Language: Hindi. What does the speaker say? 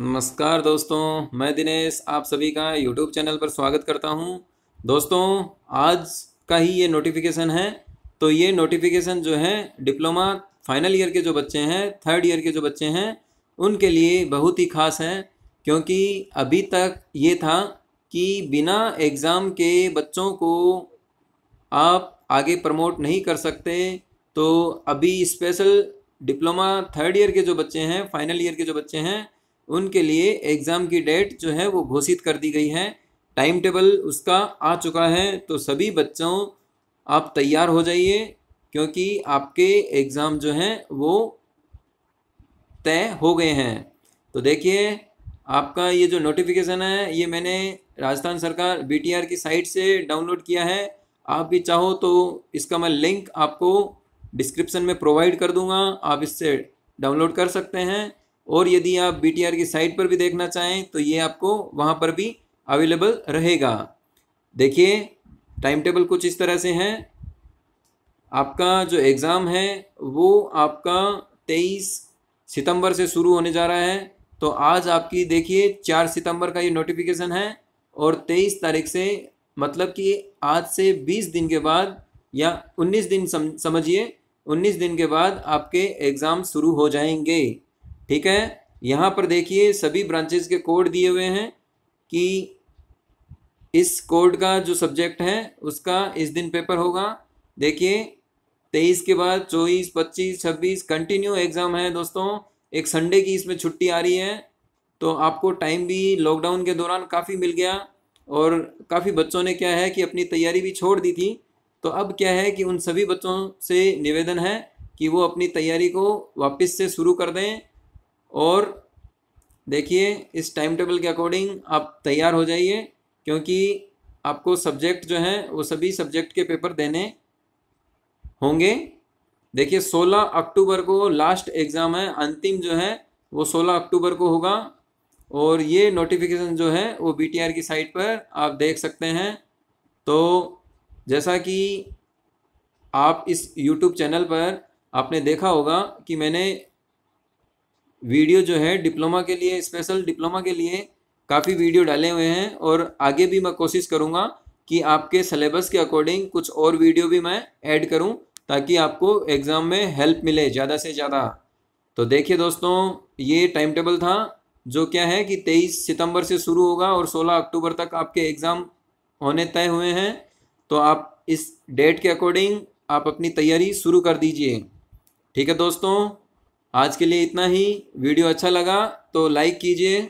नमस्कार दोस्तों मैं दिनेश आप सभी का यूट्यूब चैनल पर स्वागत करता हूं दोस्तों आज का ही ये नोटिफिकेशन है तो ये नोटिफिकेशन जो है डिप्लोमा फाइनल ईयर के जो बच्चे हैं थर्ड ईयर के जो बच्चे हैं उनके लिए बहुत ही खास है क्योंकि अभी तक ये था कि बिना एग्ज़ाम के बच्चों को आप आगे प्रमोट नहीं कर सकते तो अभी स्पेशल डिप्लोमा थर्ड ईयर के जो बच्चे हैं फाइनल ईयर के जो बच्चे हैं उनके लिए एग्ज़ाम की डेट जो है वो घोषित कर दी गई है टाइम टेबल उसका आ चुका है तो सभी बच्चों आप तैयार हो जाइए क्योंकि आपके एग्ज़ाम जो हैं वो तय हो गए हैं तो देखिए आपका ये जो नोटिफिकेशन है ये मैंने राजस्थान सरकार बीटीआर की साइट से डाउनलोड किया है आप भी चाहो तो इसका मैं लिंक आपको डिस्क्रिप्शन में प्रोवाइड कर दूंगा आप इससे डाउनलोड कर सकते हैं और यदि आप बी की साइट पर भी देखना चाहें तो ये आपको वहाँ पर भी अवेलेबल रहेगा देखिए टाइम टेबल कुछ इस तरह से है आपका जो एग्ज़ाम है वो आपका तेईस सितंबर से शुरू होने जा रहा है तो आज आपकी देखिए चार सितंबर का ये नोटिफिकेशन है और तेईस तारीख से मतलब कि आज से बीस दिन के बाद या उन्नीस दिन समझिए उन्नीस दिन के बाद आपके एग्ज़ाम शुरू हो जाएंगे ठीक है यहाँ पर देखिए सभी ब्रांचेज के कोड दिए हुए हैं कि इस कोड का जो सब्जेक्ट है उसका इस दिन पेपर होगा देखिए तेईस के बाद चौबीस पच्चीस छब्बीस कंटिन्यू एग्ज़ाम है दोस्तों एक संडे की इसमें छुट्टी आ रही है तो आपको टाइम भी लॉकडाउन के दौरान काफ़ी मिल गया और काफ़ी बच्चों ने क्या है कि अपनी तैयारी भी छोड़ दी थी तो अब क्या है कि उन सभी बच्चों से निवेदन है कि वो अपनी तैयारी को वापस से शुरू कर दें और देखिए इस टाइम टेबल के अकॉर्डिंग आप तैयार हो जाइए क्योंकि आपको सब्जेक्ट जो हैं वो सभी सब्जेक्ट के पेपर देने होंगे देखिए 16 अक्टूबर को लास्ट एग्ज़ाम है अंतिम जो है वो 16 अक्टूबर को होगा और ये नोटिफिकेशन जो है वो बीटीआर की साइट पर आप देख सकते हैं तो जैसा कि आप इस यूट्यूब चैनल पर आपने देखा होगा कि मैंने वीडियो जो है डिप्लोमा के लिए स्पेशल डिप्लोमा के लिए काफ़ी वीडियो डाले हुए हैं और आगे भी मैं कोशिश करूँगा कि आपके सिलेबस के अकॉर्डिंग कुछ और वीडियो भी मैं ऐड करूँ ताकि आपको एग्ज़ाम में हेल्प मिले ज़्यादा से ज़्यादा तो देखिए दोस्तों ये टाइम टेबल था जो क्या है कि तेईस सितंबर से शुरू होगा और सोलह अक्टूबर तक आपके एग्ज़ाम होने तय हुए हैं तो आप इस डेट के अकॉर्डिंग आप अपनी तैयारी शुरू कर दीजिए ठीक है दोस्तों आज के लिए इतना ही वीडियो अच्छा लगा तो लाइक कीजिए